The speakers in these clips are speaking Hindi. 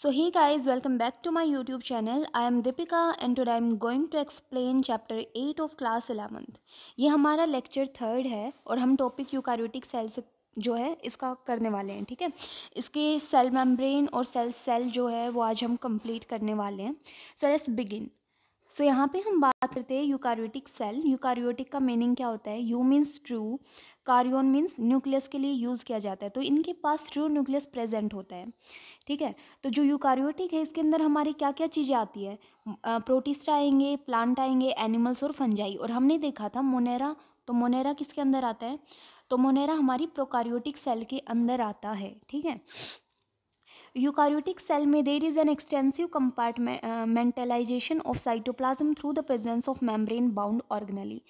So hey guys, welcome back to my YouTube channel. I am Deepika and today I am going to explain chapter 8 of class 11th. ये हमारा lecture third है और हम topic eukaryotic cells जो है इसका करने वाले हैं ठीक है इसके सेल मेम्ब्रेन और सेल सेल जो है वो आज हम कंप्लीट करने वाले हैं so let's begin so so, यहाँ पे हम बात करते हैं यूकारियोटिक सेल यूकारियोटिक का मीनिंग क्या होता है eu means true karyon means nucleus के लिए यूज़ किया जाता है तो इनके पास ट्रू न्यूक्लियस प्रेजेंट होता है ठीक है तो जो यूकारियोटिक है इसके अंदर हमारी क्या क्या चीज़ें आती है प्रोटीस्ट आएंगे प्लांट आएंगे एनिमल्स और फंजाई और हमने देखा था मोनेरा तो मोनेरा किसके अंदर आता है तो मोनेरा हमारी प्रोकारियोटिक सेल के अंदर आता है ठीक है यूकारियोटिक सेल में there is an extensive compartmentalisation of cytoplasm through the presence of membrane bound organelle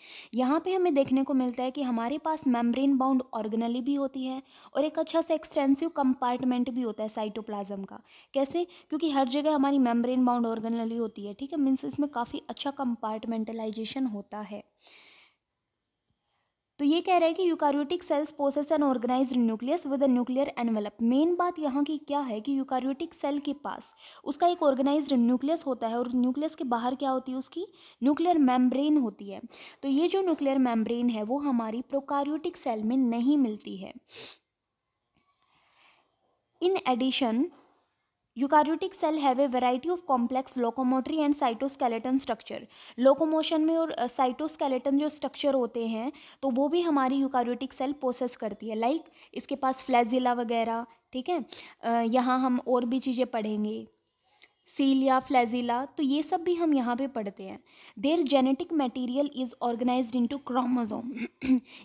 यहाँ पे हमें देखने को मिलता है कि हमारे पास मेम्ब्रेन बाउंड ऑर्गनली भी होती है और एक अच्छा सा एक्सटेंसिव कंपार्टमेंट भी होता है साइटोप्लाज्म का कैसे क्योंकि हर जगह हमारी मेम्ब्रेन बाउंड ऑर्गनली होती है ठीक है मीन्स इसमें काफ़ी अच्छा कंपार्टमेंटलाइजेशन होता है तो ये कह रहा है कि eukaryotic cells possess an organised nucleus with a nuclear envelope main बात यहाँ की क्या है कि यूकारियोटिक सेल के पास उसका एक ऑर्गेनाइज्ड न्यूक्लियस होता है और न्यूक्लियस के बाहर क्या होती है उसकी न्यूक्लियर मेम्ब्रेन होती है तो ये जो न्यूक्लियर मेम्ब्रेन है वो हमारी प्रोकारियोटिक सेल में नहीं मिलती है in addition eukaryotic cell have a variety of complex locomotory and cytoskeleton structure locomotion में और साइटोस्केलेटन जो स्ट्रक्चर होते हैं तो वो भी हमारी यूकारियोटिक सेल प्रोसेस करती है लाइक like, इसके पास फ्लैजिला वगैरह ठीक है यहाँ हम और भी चीज़ें पढ़ेंगे सीलिया फ्लैजिला तो ये सब भी हम यहाँ पे पढ़ते हैं there genetic material is into chromosome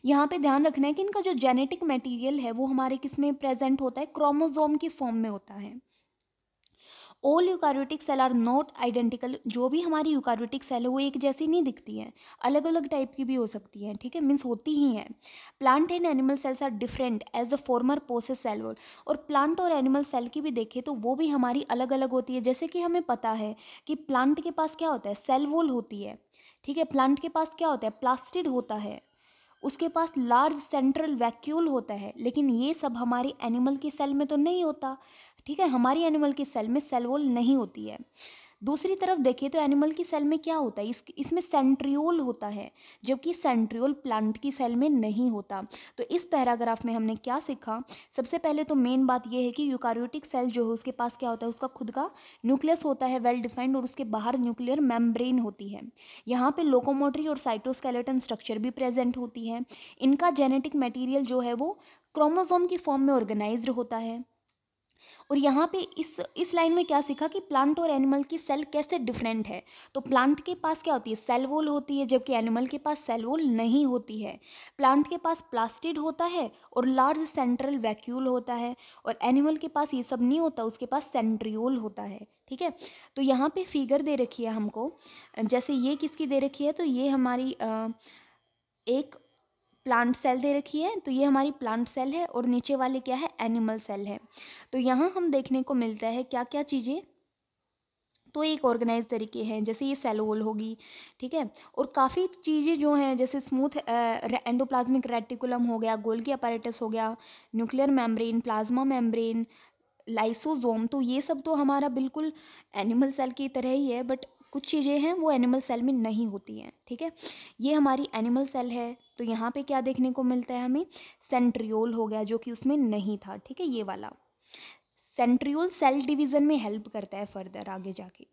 यहाँ पे ध्यान रखना है कि इनका जो जेनेटिक मटेरियल है वो हमारे किस में प्रेजेंट होता है क्रोमोजोम के फॉर्म में होता है all eukaryotic cell are not identical जो भी हमारी यूकारोटिक सेल है वो एक जैसी नहीं दिखती है अलग अलग टाइप की भी हो सकती है ठीक है मीन्स होती ही हैं plant and animal cells are different as the former possess cell wall और प्लांट और एनिमल सेल की भी देखें तो वो भी हमारी अलग अलग होती है जैसे कि हमें पता है कि प्लांट के पास क्या होता है सेल वॉल होती है ठीक है प्लांट के पास क्या होता है प्लास्टिड होता है उसके पास लार्ज सेंट्रल वैक्यूल होता है लेकिन ये सब हमारे एनिमल की सेल में तो नहीं होता ठीक है हमारी एनिमल की सेल में सेल वॉल नहीं होती है दूसरी तरफ देखें तो एनिमल की सेल में क्या होता है इस इसमें सेंट्रियोल होता है जबकि सेंट्रियोल प्लांट की सेल में नहीं होता तो इस पैराग्राफ में हमने क्या सीखा सबसे पहले तो मेन बात यह है कि यूकारियोटिक सेल जो है उसके पास क्या होता है उसका खुद का न्यूक्लियस होता है वेल डिफाइंड और उसके बाहर न्यूक्लियर मेम्ब्रेन होती है यहाँ पर लोकोमोटरी और साइटोस्केलेटन स्ट्रक्चर भी प्रेजेंट होती है इनका जेनेटिक मटीरियल जो है वो क्रोमोजोम की फॉर्म में ऑर्गेनाइज होता है और यहाँ पे इस इस लाइन में क्या सीखा कि प्लांट और एनिमल की सेल कैसे डिफरेंट है तो प्लांट के पास क्या होती है सेल वॉल होती है जबकि एनिमल के पास सेल वॉल नहीं होती है प्लांट के पास प्लास्टिड होता है और लार्ज सेंट्रल वैक्यूल होता है और एनिमल के पास ये सब नहीं होता उसके पास सेंट्रियोल होता है ठीक है तो यहाँ पे फिगर दे रखी है हमको जैसे ये किसकी दे रखी है तो ये हमारी एक प्लांट सेल दे रखी है तो ये हमारी प्लांट सेल है और नीचे वाले क्या है एनिमल सेल है तो यहाँ हम देखने को मिलता है क्या क्या चीज़ें तो एक ऑर्गेनाइज तरीके हैं जैसे ये सेल होगी ठीक है और काफ़ी चीज़ें जो हैं जैसे स्मूथ एंडोप्लाज्मिक रेटिकुलम हो गया गोल्की अपैरेटस हो गया nuclear membrane plasma membrane lysosome तो ये सब तो हमारा बिल्कुल एनिमल सेल की तरह ही है बट कुछ चीज़ें हैं वो एनिमल सेल में नहीं होती हैं ठीक है ये हमारी एनिमल सेल है तो यहाँ पे क्या देखने को मिलता है हमें सेंट्रियोल हो गया जो कि उसमें नहीं था ठीक है ये वाला सेंट्रियोल सेल डिवीज़न में हेल्प करता है फर्दर आगे जाके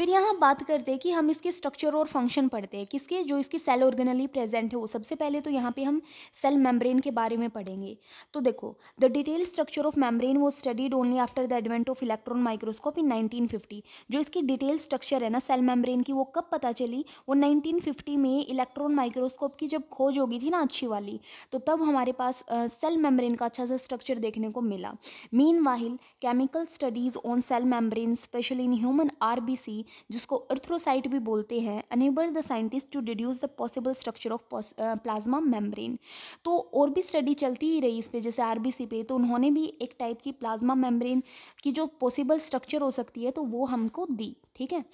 फिर यहाँ बात करते हैं कि हम इसके स्ट्रक्चर और फंक्शन पढ़ते हैं किसके जो इसकी सेल ऑर्गेनली प्रेजेंट है वो सबसे पहले तो यहाँ पे हम सेल मेम्ब्रेन के बारे में पढ़ेंगे तो देखो the detail structure of membrane was studied only after the advent of electron microscope in nineteen जो इसकी डिटेल स्ट्रक्चर है ना सेल मेम्ब्रेन की वो कब पता चली वो नाइनटीन में इलेक्ट्रॉन माइक्रोस्कोप की जब खोज होगी थी ना अच्छी वाली तो तब हमारे पास सेल मेम्ब्रेन का अच्छा सा स्ट्रक्चर देखने को मिला meanwhile chemical studies on cell membrane specially in human R B C जिसको अर्थ्रोसाइट भी बोलते हैं enable the scientist to deduce the possible structure of plasma membrane तो और भी स्टडी चलती ही रही इस पर जैसे आर पे तो उन्होंने भी एक टाइप की प्लाज्मा मेम्ब्रेन की जो पॉसिबल स्ट्रक्चर हो सकती है तो वो हमको दी ठीक है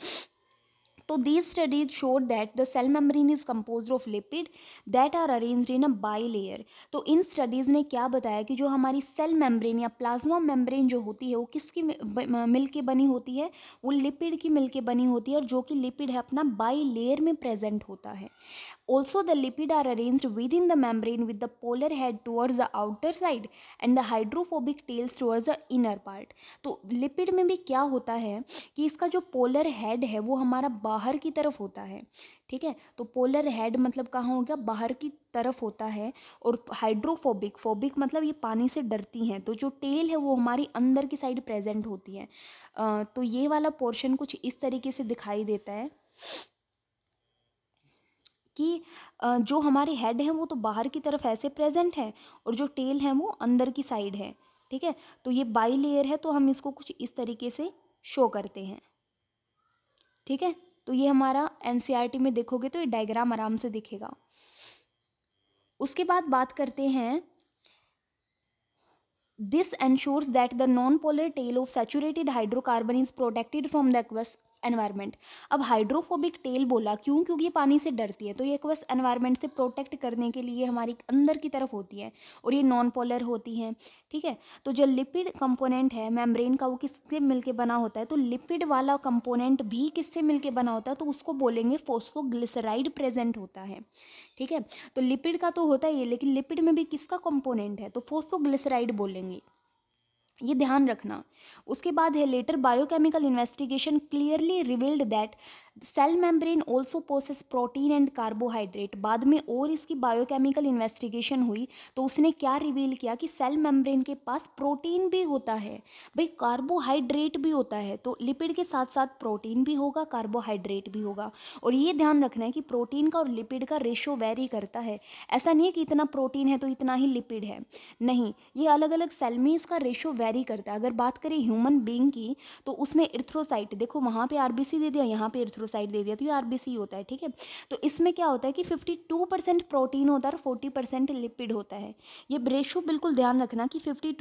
तो these studies showed that the cell membrane is compose of lipid that are arrange in a bilayer तो इन स्टडीज़ ने क्या बताया कि जो हमारी सेल मेम्ब्रेन या प्लाज्मा मेम्ब्रेन जो होती है वो किसकी मिल के बनी होती है वो लिपिड की मिल के बनी होती है और जो कि लिपिड है अपना बाई लेयर में प्रेजेंट होता है also the lipid are arrange within the membrane with the polar head towards the outer side and the hydrophobic tails towards the inner part तो लिपिड में भी क्या होता है कि इसका जो पोलर हेड है वो हमारा बाहर की तरफ होता है ठीक है तो पोलर हेड मतलब कहाँ हो गया बाहर की तरफ होता है और हाइड्रोफोबिक फोबिक मतलब ये पानी से डरती हैं तो जो टेल है वो हमारी अंदर की साइड प्रेजेंट होती है आ, तो ये वाला पोर्शन कुछ इस तरीके से दिखाई देता है कि जो हमारे हेड हैं वो तो बाहर की तरफ ऐसे प्रेजेंट हैं और जो टेल है वो अंदर की साइड है ठीक है तो ये बाई लेयर है तो हम इसको कुछ इस तरीके से शो करते हैं ठीक है तो ये हमारा एन e में देखोगे तो ये डायग्राम आराम से दिखेगा उसके बाद बात करते हैं this ensures that the non polar tail of saturated hydrocarbon is protected from the environment अब हाइड्रोफोबिक टेल बोला क्यों क्योंकि ये पानी से डरती है तो ये बस एनवायरनमेंट से प्रोटेक्ट करने के लिए हमारी अंदर की तरफ होती है और ये नॉन पोलर होती हैं ठीक है तो जो लिपिड कंपोनेंट है मेम्ब्रेन का वो किससे मिलकर बना होता है तो लिपिड वाला कंपोनेंट भी किससे मिलके बना होता है तो उसको बोलेंगे फोस्फोग्लिसराइड प्रेजेंट होता है ठीक है तो लिपिड का तो होता ही है लेकिन लिपिड में भी किसका कंपोनेंट है तो फोस्फोग्लिसराइड बोलेंगे ये ध्यान रखना उसके बाद है later biochemical investigation clearly revealed that cell membrane also possess protein and carbohydrate बाद में और इसकी बायोकेमिकल इन्वेस्टिगेशन हुई तो उसने क्या रिवील किया कि सेल मेम्ब्रेन के पास प्रोटीन भी होता है भाई कार्बोहाइड्रेट भी होता है तो लिपिड के साथ साथ प्रोटीन भी होगा कार्बोहाइड्रेट भी होगा और ये ध्यान रखना है कि प्रोटीन का और लिपिड का रेशो वेरी करता है ऐसा नहीं है कि इतना प्रोटीन है तो इतना ही लिपिड है नहीं ये अलग अलग सेल में इसका रेशो वेरी करता है अगर बात करें ह्यूमन बींग की तो उसमें इर्थ्रोसाइट देखो वहाँ पे आरबीसी दे दिया यहाँ पे इर्थ्रोसाइट दे दिया तो ये आरबीसी होता है ठीक है तो इसमें क्या होता है कि फिफ्टी प्रोटीन होता है और फोर्टी लिपिड होता है ये ब्रेशो बिल्कुल ध्यान रखना कि फिफ्टी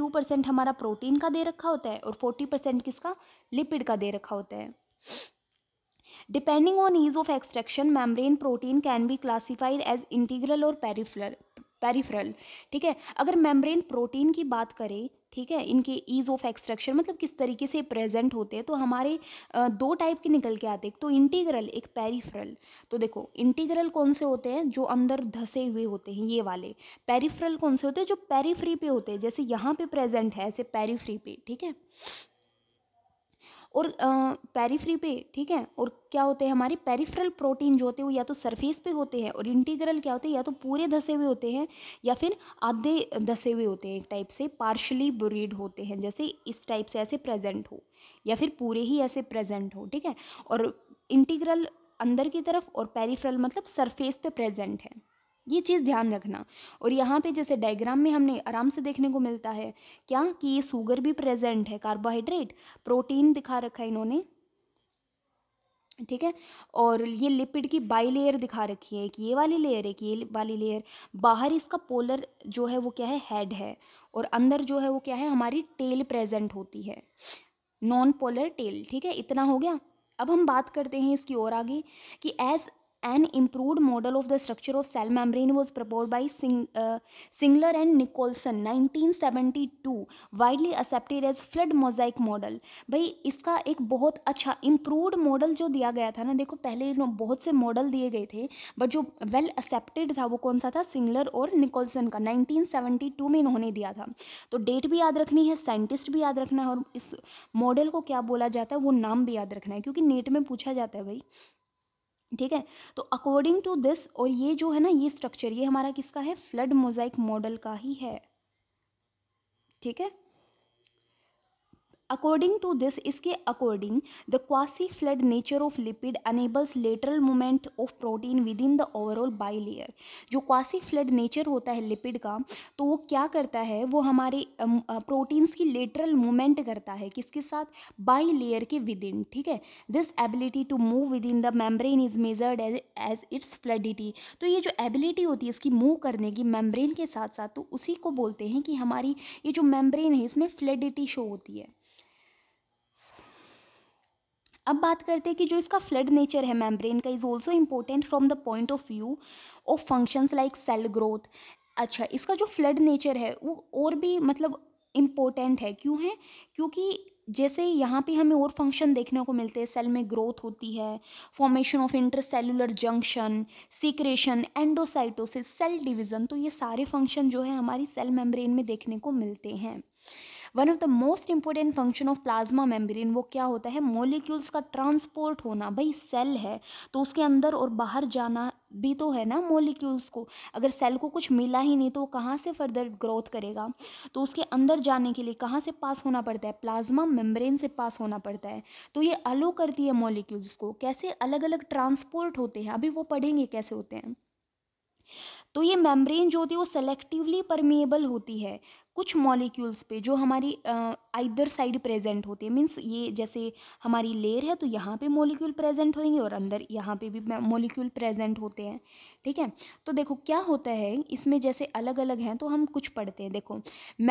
हमारा प्रोटीन का दे रखा होता है और फोर्टी किसका लिपिड का दे रखा होता है depending on ease of extraction membrane protein can be classified as integral और peripheral. पेरीफ्रल ठीक है अगर मेम्ब्रेन प्रोटीन की बात करें ठीक है इनके ईज़ ऑफ एक्सट्रक्शन मतलब किस तरीके से प्रेजेंट होते हैं तो हमारे दो टाइप के निकल के आते हैं एक तो इंटीग्रल एक पेरीफ्रल तो देखो इंटीग्रल कौन से होते हैं जो अंदर धसे हुए होते हैं ये वाले पेरीफ्रल कौन से होते हैं जो पेरीफ्री पे होते हैं जैसे यहाँ पे प्रेजेंट है ऐसे पेरीफ्री पे ठीक है और पेरीफ्री पे ठीक है और क्या होते हैं हमारे पेरीफ्रल प्रोटीन जो होते हैं वो या तो सरफेस पे होते हैं और इंटीग्रल क्या होते हैं या तो पूरे धसे हुए होते हैं या फिर आधे धसे हुए होते हैं एक टाइप से पार्शली बुरीड होते हैं जैसे इस टाइप से ऐसे प्रेजेंट हो या फिर पूरे ही ऐसे प्रेजेंट हो ठीक है और इंटीग्रल अंदर की तरफ और पेरीफ्रल मतलब सरफेस पे प्रेजेंट है ये चीज़ ध्यान रखना और यहाँ पे जैसे डायग्राम में हमने आराम से देखने को मिलता है क्या कि ये शुगर भी प्रेजेंट है कार्बोहाइड्रेट प्रोटीन दिखा रखा है इन्होंने ठीक है और ये लिपिड की बाई लेयर दिखा रखी है कि ये वाली लेयर है कि ये वाली लेयर बाहर इसका पोलर जो है वो क्या है हेड है और अंदर जो है वो क्या है हमारी टेल प्रेजेंट होती है नॉन पोलर टेल ठीक है इतना हो गया अब हम बात करते हैं इसकी और आगे कि as an improved model of the structure of cell membrane was proposed by Sing, uh, Singler and Nicholson 1972 widely accepted as flood mosaic model भाई इसका एक बहुत अच्छा improved model जो दिया गया था ना देखो पहले बहुत से model दिए गए थे बट जो well accepted था वो कौन सा था सिंगलर और निकोलसन का 1972 में इन्होंने दिया था तो डेट भी याद रखनी है साइंटिस्ट भी याद रखना है और इस मॉडल को क्या बोला जाता है वो नाम भी याद रखना है क्योंकि नेट में पूछा जाता है भाई ठीक है तो अकॉर्डिंग टू दिस और ये जो है ना ये स्ट्रक्चर ये हमारा किसका है फ्लड मोजाइक मॉडल का ही है ठीक है अकॉर्डिंग टू दिस इसके according the quasi fluid nature of lipid enables lateral movement of protein within the overall bilayer जो क्वासी फ्लड नेचर होता है लिपिड का तो वो क्या करता है वो हमारे प्रोटीन्स की लेटरल मूवमेंट करता है किसके साथ बाई लेयर के विद इन ठीक है this ability to move within the membrane is measured as as its fluidity तो ये जो एबिलिटी होती है इसकी मूव करने की मेम्ब्रेन के साथ साथ तो उसी को बोलते हैं कि हमारी ये जो मेम्ब्रेन है इसमें फ्लडिटी शो होती है अब बात करते हैं कि जो इसका फ्लड नेचर है मेम्ब्रेन का is also important from the point of view of functions like cell growth अच्छा इसका जो फ्लड नेचर है वो और भी मतलब इम्पोर्टेंट है क्यों है क्योंकि जैसे यहाँ पे हमें और फंक्शन देखने को मिलते हैं सेल में ग्रोथ होती है formation of intercellular junction secretion endocytosis cell division तो ये सारे फंक्शन जो है हमारी सेल मेम्ब्रेन में देखने को मिलते हैं one of the most important function of plasma membrane वो क्या होता है मोलिक्यूल्स का ट्रांसपोर्ट होना भाई सेल है तो उसके अंदर और बाहर जाना भी तो है ना मोलिक्यूल्स को अगर सेल को कुछ मिला ही नहीं तो वो कहाँ से फर्दर ग्रोथ करेगा तो उसके अंदर जाने के लिए कहाँ से पास होना पड़ता है प्लाज्मा मेम्ब्रेन से पास होना पड़ता है तो ये अलो करती है मोलिक्यूल्स को कैसे अलग अलग ट्रांसपोर्ट होते हैं अभी वो पढ़ेंगे कैसे होते हैं तो ये मेम्ब्रेन जो होती है वो सेलेक्टिवली परमिएबल होती है कुछ मॉलिक्यूल्स पे जो हमारी आइदर साइड प्रेजेंट होते हैं मीन्स ये जैसे हमारी लेयर है तो यहाँ पे मॉलिक्यूल प्रेजेंट होंगे और अंदर यहाँ पे भी मॉलिक्यूल प्रेजेंट होते हैं ठीक है तो देखो क्या होता है इसमें जैसे अलग अलग हैं तो हम कुछ पढ़ते हैं देखो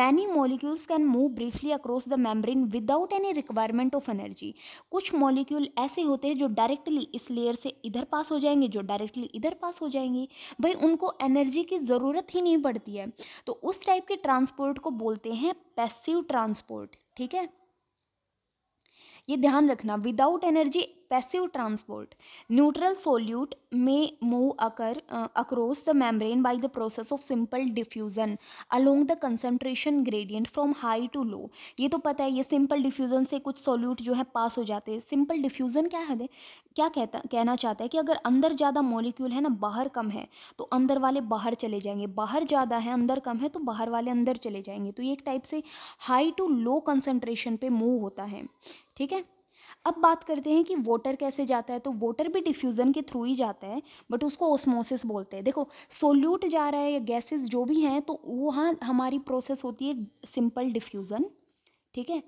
many molecules can move briefly across the membrane without any requirement of energy कुछ मॉलिक्यूल ऐसे होते हैं जो डायरेक्टली इस लेयर से इधर पास हो जाएंगे जो डायरेक्टली इधर पास हो जाएंगे भाई उनको एनर्जी की ज़रूरत ही नहीं पड़ती है तो उस टाइप के ट्रांसपोर्ट ट्रांसपोर्ट को बोलते हैं पैसिव ट्रांसपोर्ट ठीक है ये ध्यान रखना without energy passive transport. Neutral solute may move occur, uh, across the membrane by the process of simple diffusion along the concentration gradient from high to low. ये तो पता है ये simple diffusion से कुछ solute जो है पास हो जाते हैं simple diffusion क्या है क्या कहता कहना चाहता है कि अगर अंदर ज़्यादा मॉलिक्यूल है ना बाहर कम है तो अंदर वाले बाहर चले जाएंगे बाहर ज़्यादा है अंदर कम है तो बाहर वाले अंदर चले जाएंगे तो ये एक टाइप से हाई टू लो कंसनट्रेशन पे मूव होता है ठीक है अब बात करते हैं कि वाटर कैसे जाता है तो वाटर भी डिफ्यूज़न के थ्रू ही जाता है बट उसको ओस्मोसिस बोलते हैं देखो सोल्यूट जा रहा है या गैसेस जो भी हैं तो वहाँ हमारी प्रोसेस होती है सिंपल डिफ्यूज़न ठीक है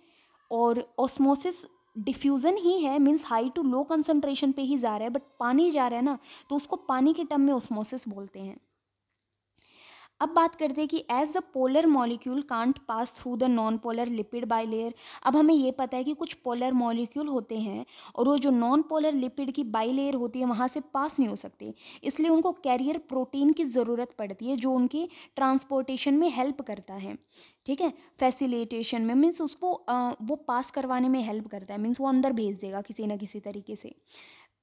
और ओस्मोसिस डिफ्यूज़न ही है means high to low concentration पे ही जा रहा है बट पानी जा रहा है ना तो उसको पानी के टर्म में ओस्मोसिस बोलते हैं अब बात करते हैं कि as the polar molecule can't pass through the non polar lipid bilayer अब हमें ये पता है कि कुछ पोलर मॉलिक्यूल होते हैं और वो जो नॉन पोलर लिपिड की बाई लेयर होती है वहाँ से पास नहीं हो सकते इसलिए उनको कैरियर प्रोटीन की ज़रूरत पड़ती है जो उनकी ट्रांसपोर्टेशन में हेल्प करता है ठीक है फैसिलिटेशन में मीन्स उसको आ, वो पास करवाने में हेल्प करता है मीन्स वो अंदर भेज देगा किसी ना किसी तरीके से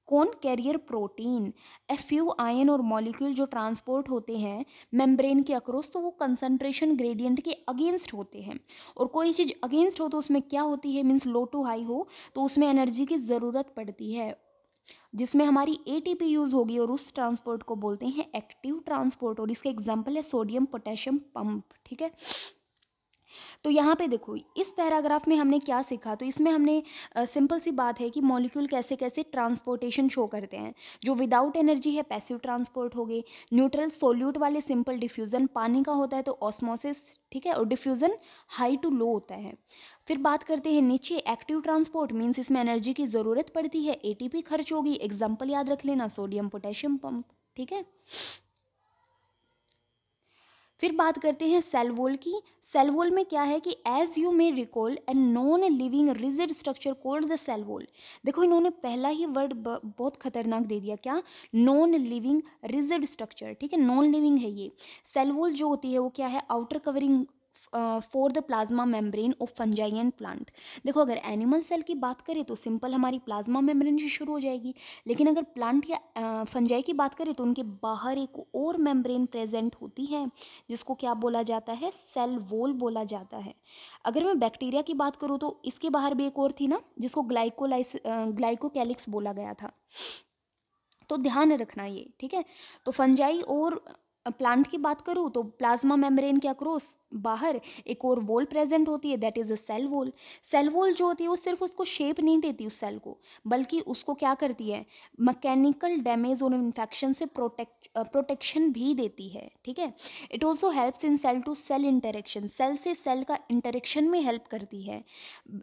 कौन कैरियर प्रोटीन एफ यू आयन और मॉलिक्यूल जो ट्रांसपोर्ट होते हैं मेम्ब्रेन के अक्रॉस तो वो कंसनट्रेशन ग्रेडियंट के अगेंस्ट होते हैं और कोई चीज़ अगेंस्ट हो तो उसमें क्या होती है मीन्स लो टू हाई हो तो उसमें एनर्जी की ज़रूरत पड़ती है जिसमें हमारी ए यूज़ होगी और उस ट्रांसपोर्ट को बोलते हैं एक्टिव ट्रांसपोर्ट और इसका एग्जाम्पल है सोडियम पोटेशियम पंप ठीक है तो यहाँ पे देखो इस पैराग्राफ में हमने क्या सीखा तो इसमें हमने सिंपल सी बात है कि मॉलिक्यूल कैसे कैसे ट्रांसपोर्टेशन शो करते हैं जो विदाउट एनर्जी है पैसिव ट्रांसपोर्ट हो गए न्यूट्रल सोल्यूट वाले सिंपल डिफ्यूज़न पानी का होता है तो ऑस्मोसिस ठीक है और डिफ्यूज़न हाई टू लो होता है फिर बात करते हैं नीचे एक्टिव ट्रांसपोर्ट मीन्स इसमें एनर्जी की ज़रूरत पड़ती है एटीपी खर्च होगी एग्जाम्पल याद रख लेना सोडियम पोटेशियम पंप ठीक है फिर बात करते हैं सेलवोल की सेलवोल में क्या है कि as you may recall a non living rigid structure called the cell wall देखो इन्होंने पहला ही वर्ड बहुत खतरनाक दे दिया क्या नॉन लिविंग रिजिड स्ट्रक्चर ठीक है नॉन लिविंग है ये सेलवोल जो होती है वो क्या है outer covering for the plasma membrane of fungi and plant देखो अगर एनिमल सेल की बात करें तो सिंपल हमारी प्लाज्मा मेम्ब्रेन से शुरू हो जाएगी लेकिन अगर प्लांट या फंजाई की बात करें तो उनके बाहर एक और मेम्ब्रेन प्रेजेंट होती है जिसको क्या बोला जाता है सेल वोल बोला जाता है अगर मैं बैक्टीरिया की बात करूँ तो इसके बाहर भी एक और थी ना जिसको ग्लाइकोलाइस ग्लाइकोकैलिक्स बोला गया था तो ध्यान रखना ये ठीक है तो फंजाई और प्लांट की बात करूँ तो प्लाज्मा मेम्ब्रेन क्या करो बाहर एक और वॉल प्रेजेंट होती है that is a cell wall cell wall जो होती है वो सिर्फ उसको शेप नहीं देती उस सेल को बल्कि उसको क्या करती है मैकेनिकल डैमेज और इन्फेक्शन से प्रोटेक्ट प्रोटेक्शन भी देती है ठीक है it also helps in cell to cell interaction cell से सेल का इंटरेक्शन में हेल्प करती है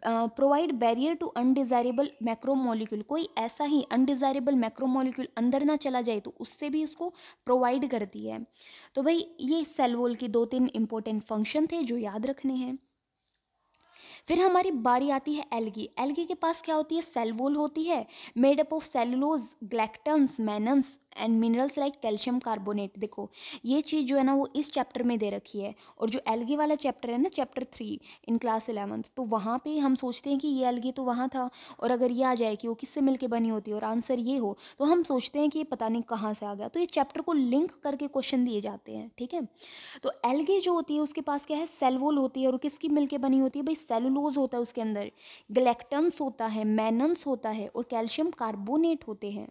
provide barrier to undesirable macromolecule कोई ऐसा ही अनडिजायरेबल मैक्रोमोलिक्यूल अंदर ना चला जाए तो उससे भी उसको प्रोवाइड करती है तो भाई ये सेल वॉल की दो तीन इंपॉर्टेंट फंक्शन फंक्शन थे जो याद रखने हैं फिर हमारी बारी आती है एल्गी एल्गी के पास क्या होती है सेलवोल होती है made up of cellulose galactans mannans and minerals like calcium carbonate देखो ये चीज़ जो है ना वो इस चैप्टर में दे रखी है और जो एलगी वाला चैप्टर है ना chapter three in class eleventh तो वहाँ पे हम सोचते हैं कि ये एलगी तो वहाँ था और अगर ये आ जाए कि वो किससे मिलके बनी होती है और आंसर ये हो तो हम सोचते हैं कि ये पता नहीं कहाँ से आ गया तो ये चैप्टर को लिंक करके क्वेश्चन दिए जाते हैं ठीक है तो एलगी जो होती है उसके पास क्या है सेलवोल होती है और किसकी मिलके बनी होती है भाई सेलुलोज होता है उसके अंदर गलेक्टन्स होता है मैनन्स होता है और कैल्शियम कार्बोनेट होते हैं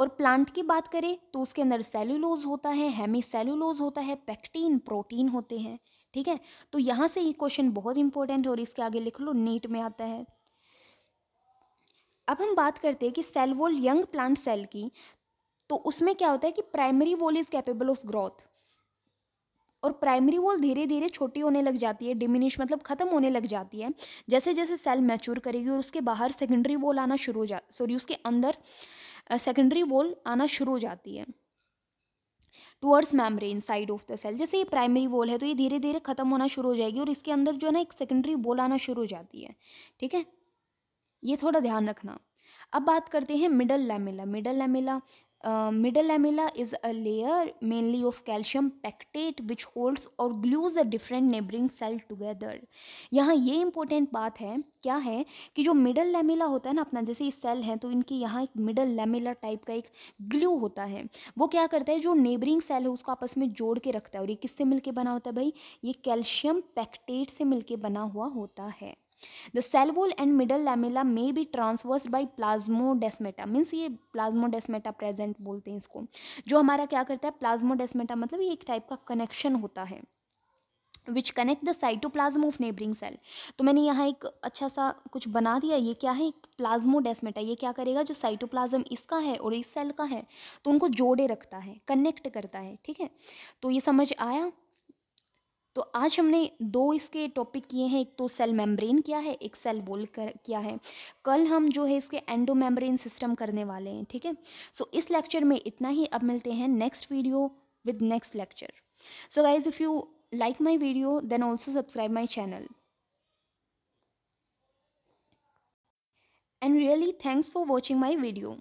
और प्लांट की बात करें तो उसके अंदर सेलुलोज होता है हेमी सेलुलोज होता है पैक्टीन प्रोटीन होते हैं ठीक है तो यहाँ से ये क्वेश्चन बहुत इंपॉर्टेंट है और इसके आगे लिख लो नीट में आता है अब हम बात करते हैं कि cell wall young plant cell की तो उसमें क्या होता है कि primary wall is capable of growth और प्राइमरी वॉल धीरे धीरे छोटी होने लग जाती है डिमिनिश मतलब ख़त्म होने लग जाती है जैसे जैसे सेल मैच्योर करेगी और उसके बाहर सेकेंडरी वॉल आना शुरू हो जा सॉरी उसके अंदर सेकेंडरी वॉल आना शुरू हो जाती है towards membrane side of the cell जैसे ये प्राइमरी वॉल है तो ये धीरे धीरे खत्म होना शुरू हो जाएगी और इसके अंदर जो है ना एक सेकेंडरी वॉल आना शुरू हो जाती है ठीक है ये थोड़ा ध्यान रखना अब बात करते हैं middle lamella middle lamella middle lamella is a layer mainly of calcium pectate which holds और glues a different neighbouring cell together यहाँ ये इंपॉर्टेंट बात है क्या है कि जो मिडल लेमिला होता है ना अपना जैसे इस सेल है तो इनके यहाँ एक मिडल लेमिला टाइप का एक ग्लू होता है वो क्या करता है जो नेबरिंग सेल है उसको आपस में जोड़ के रखता है और ये किससे मिलकर बना होता है भाई ये कैल्शियम पैक्टेट से मिलकर बना हुआ होता है the cell wall and middle lamella may be traversed by plasmodesmata means ये प्लाज्मोडेस्मेटा प्रेजेंट बोलते हैं इसको जो हमारा क्या करता है प्लाज्मोडेस्मेटा मतलब ये एक टाइप का कनेक्शन होता है which connect the cytoplasm of neighbouring cell तो मैंने यहाँ एक अच्छा सा कुछ बना दिया ये क्या है प्लाज्मोडेस्मेटा ये क्या करेगा जो साइटोप्लाज्म इसका है और इस सेल का है तो उनको जोड़े रखता है कनेक्ट करता है ठीक है तो ये समझ आया तो आज हमने दो इसके टॉपिक किए हैं एक तो सेल मेम्ब्रेन क्या है एक सेल वॉल कर क्या है कल हम जो है इसके एंडो मेम्ब्रेन सिस्टम करने वाले हैं ठीक है सो इस लेक्चर में इतना ही अब मिलते हैं next video with next lecture so guys if you like my video then also subscribe my channel and really thanks for watching my video.